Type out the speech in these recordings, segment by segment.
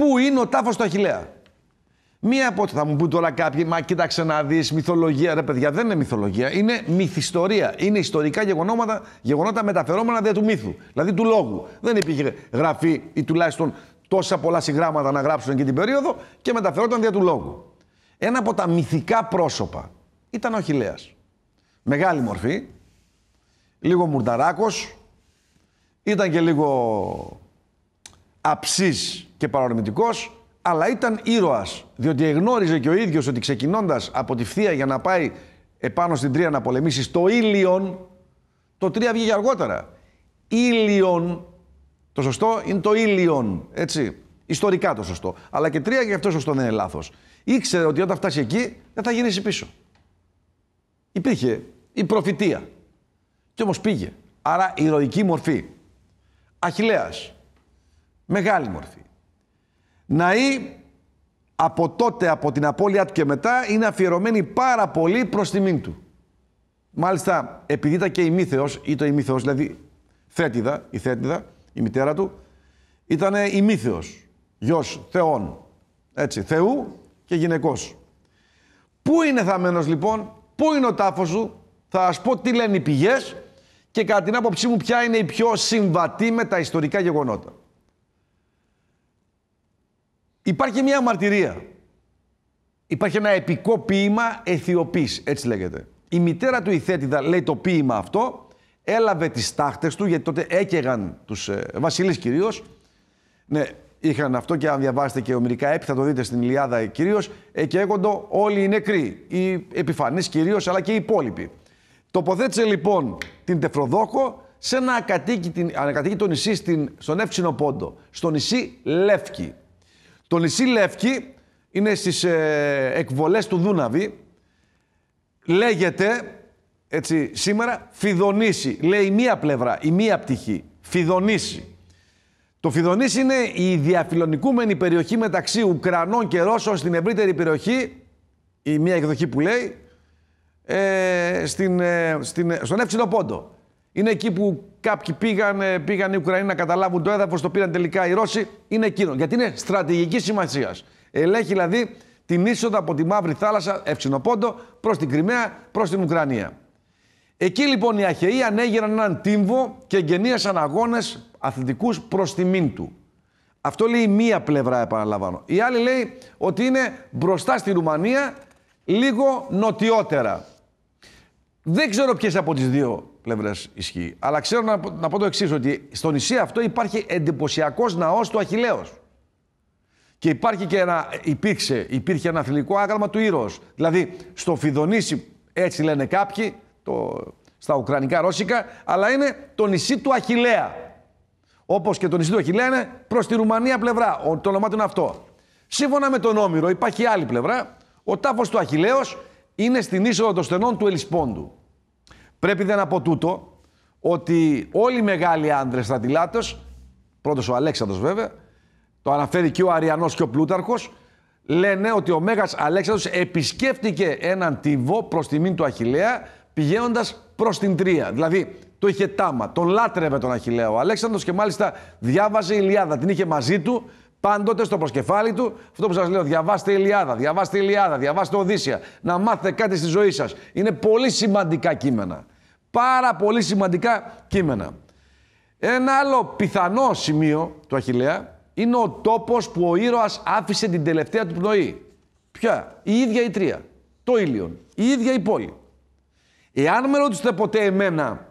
Πού είναι ο τάφος του Αχηλέα. Μία από ό,τι θα μου πούν τώρα κάποιοι, μα κοίταξε να δεις μυθολογία. Ρε παιδιά, δεν είναι μυθολογία. Είναι μυθιστορία. Είναι ιστορικά γεγονότα γεγονότα μεταφερόμενα δια του μύθου. Δηλαδή του λόγου. Δεν υπήρχε γραφή ή τουλάχιστον τόσα πολλά συγγράμματα να γράψουν εκείνη την περίοδο και μεταφερόταν δια του λόγου. Ένα από τα μυθικά πρόσωπα ήταν ο Αχιλλέας. Μεγάλη μορφή, λίγο μουρτάράκο, ήταν και λίγο αψής και παρορμητικός, αλλά ήταν ήρωας. Διότι εγνώριζε και ο ίδιος ότι ξεκινώντας από τη φθία για να πάει επάνω στην Τρία να πολεμήσεις στο Ήλιον, το Τρία βγήκε αργότερα. Ήλιον, το σωστό είναι το Ήλιον, έτσι. Ιστορικά το σωστό. Αλλά και τρία και αυτό σωστό δεν είναι λάθος. Ήξερε ότι όταν φτάσει εκεί δεν θα γυρίσει πίσω. Υπήρχε η προφητεία. Και όμως πήγε. Άρα ηρωική μορφή. Αχιλέας. Μεγάλη μορφή. Ναή από τότε, από την απώλειά του και μετά, είναι αφιερωμένη πάρα πολύ προς τιμήν του. Μάλιστα, επειδή ήταν και μύθεο ή το ημίθο, δηλαδή θέτηδα ή θέτηδα η θέτιδα, η μητέρα του, ήταν ημίθεος, γιος θεών, έτσι, θεού και γυναικός. Πού είναι θαμενο λοιπόν, πού είναι ο ταφο σου, θα σας πω τι λένε οι πηγές και κατά την άποψή μου ποια είναι η πιο συμβατή με τα ιστορικά γεγονότα. Υπάρχει μια μαρτυρία. Υπάρχει ένα επικό ποίημα Αιθιοπής, έτσι λέγεται. Η μητέρα του Ιθέτιδα λέει το ποίημα αυτό, έλαβε τις τάχτες του, γιατί τότε έκαιγαν τους ε, βασιλείς κυρίως. Ναι, είχαν αυτό και αν διαβάσετε και ομιλικά έπι, θα το δείτε στην Ιλιάδα κυρίως, έκαιγοντο όλοι οι νεκροί, οι επιφανείς κυρίως, αλλά και οι υπόλοιποι. Τοποθέτησε λοιπόν την Τεφροδόκο σε ένα ακατοίκητο νησί στην, στον Εύξηνο Πόντο, στο νησί Λεύκη. Το νησί Λεύκη είναι στις ε, εκβολές του Δούναβη. Λέγεται, έτσι, σήμερα Φιδονήσι. Λέει μία πλευρά, η μία πτυχή. Φιδονήσι. Το Φιδονήσι είναι η διαφιλονικούμενη περιοχή μεταξύ Ουκρανών και Ρώσων στην ευρύτερη περιοχή, η μία εκδοχή που λέει, ε, στην, ε, στην, ε, στον εύξηνο πόντο. Είναι εκεί που κάποιοι πήγαν, πήγαν οι Ουκρανοί να καταλάβουν το έδαφος, το πήραν τελικά οι Ρώσοι. Είναι εκείνο. Γιατί είναι στρατηγικής σημασίας. Ελέγχει δηλαδή την είσοδο από τη Μαύρη Θάλασσα, Ευξηνοπόντο, προς την Κρυμαία, προς την Ουκρανία. Εκεί λοιπόν οι Αχαιοί ανέγεραν έναν τύμβο και εγγενίασαν αγώνες αθλητικούς προς τη του. Αυτό λέει μία πλευρά, επαναλαμβάνω. Η άλλη λέει ότι είναι μπροστά στη Ρουμανία, λίγο νοτιότερα. Δεν ξέρω ποιες από τις δύο πλευρές ισχύει. Αλλά ξέρω να, να πω το εξής: Ότι στο νησί αυτό υπάρχει εντυπωσιακός ναός του Αχυλαίο. Και υπάρχει και ένα, υπήρξε, υπήρχε ένα θηλυκό άγραμμα του ήρωο. Δηλαδή, στο Φιδονήσι, έτσι λένε κάποιοι, το, στα Ουκρανικά Ρώσικα, αλλά είναι το νησί του Αχυλαία. Όπως και το νησί του Αχυλαία είναι προς τη Ρουμανία πλευρά. το όνομά του είναι αυτό. Σύμφωνα με τον Όμηρο υπάρχει άλλη πλευρά. Ο τάφος του Αχυλαίο είναι στην είσοδο των στενών του Ελισπόντου. Πρέπει δεν από τούτο ότι όλοι οι μεγάλοι άντρε στρατηλάτε, πρώτος ο Αλέξανδρος βέβαια, το αναφέρει και ο Αριανός και ο Πλούταρχος, λένε ότι ο μέγας Αλέξανδρος επισκέφτηκε έναν τυβό προς τιμήν του Αχηλέα πηγαίνοντας προς την Τρία. Δηλαδή το είχε τάμα, τον λάτρευε τον Αχηλέα ο Αλέξανδρος και μάλιστα διάβαζε η την είχε μαζί του Πάντοτε στο προσκεφάλι του, αυτό που σας λέω, διαβάστε Ηλιάδα, διαβάστε Ηλιάδα, διαβάστε Οδύσσια, να μάθετε κάτι στη ζωή σας. Είναι πολύ σημαντικά κείμενα. Πάρα πολύ σημαντικά κείμενα. Ένα άλλο πιθανό σημείο του Αχηλέα είναι ο τόπος που ο ήρωας άφησε την τελευταία του πνοή. Ποια, η ίδια η Τρία, το Ήλιον, η ίδια η πόλη. Εάν με ρωτήσετε ποτέ εμένα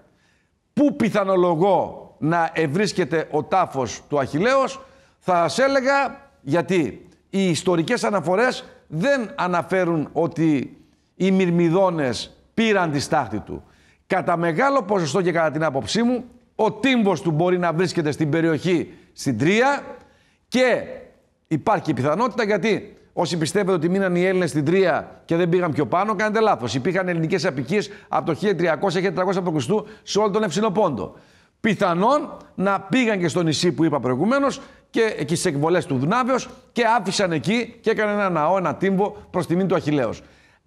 πού πιθανολογώ να ευρίσκεται ο τάφος του Αχιλλέως, θα σε έλεγα γιατί οι ιστορικές αναφορές δεν αναφέρουν ότι οι Μυρμιδόνες πήραν τη στάχτη του. Κατά μεγάλο ποσοστό και κατά την άποψή μου, ο τύμβος του μπορεί να βρίσκεται στην περιοχή στην Τρία και υπάρχει η πιθανότητα γιατί όσοι πιστεύετε ότι μείναν οι Έλληνες στην Τρία και δεν πήγαν πιο πάνω, κάνετε λάθος. Υπήρχαν ελληνικές απικίες από το 1300 1400 π.Χ. σε όλο τον Ευσυνοπόντο. Πιθανόν να πήγαν και στο νησί που είπα προηγουμένως και, εκεί στις εκβολές του Δουνάβεω και άφησαν εκεί και έκαναν ένα ναό, ένα τύμβο προς μήνυ του Αχηλέω.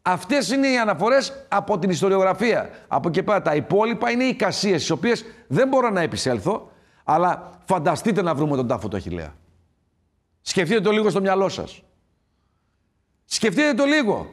Αυτές είναι οι αναφορές από την ιστοριογραφία. Από εκεί πέρα τα υπόλοιπα είναι οι κασίε, τις οποίες δεν μπορώ να επισέλθω, αλλά φανταστείτε να βρούμε τον τάφο του Αχηλέα. Σκεφτείτε το λίγο στο μυαλό σας. Σκεφτείτε το λίγο.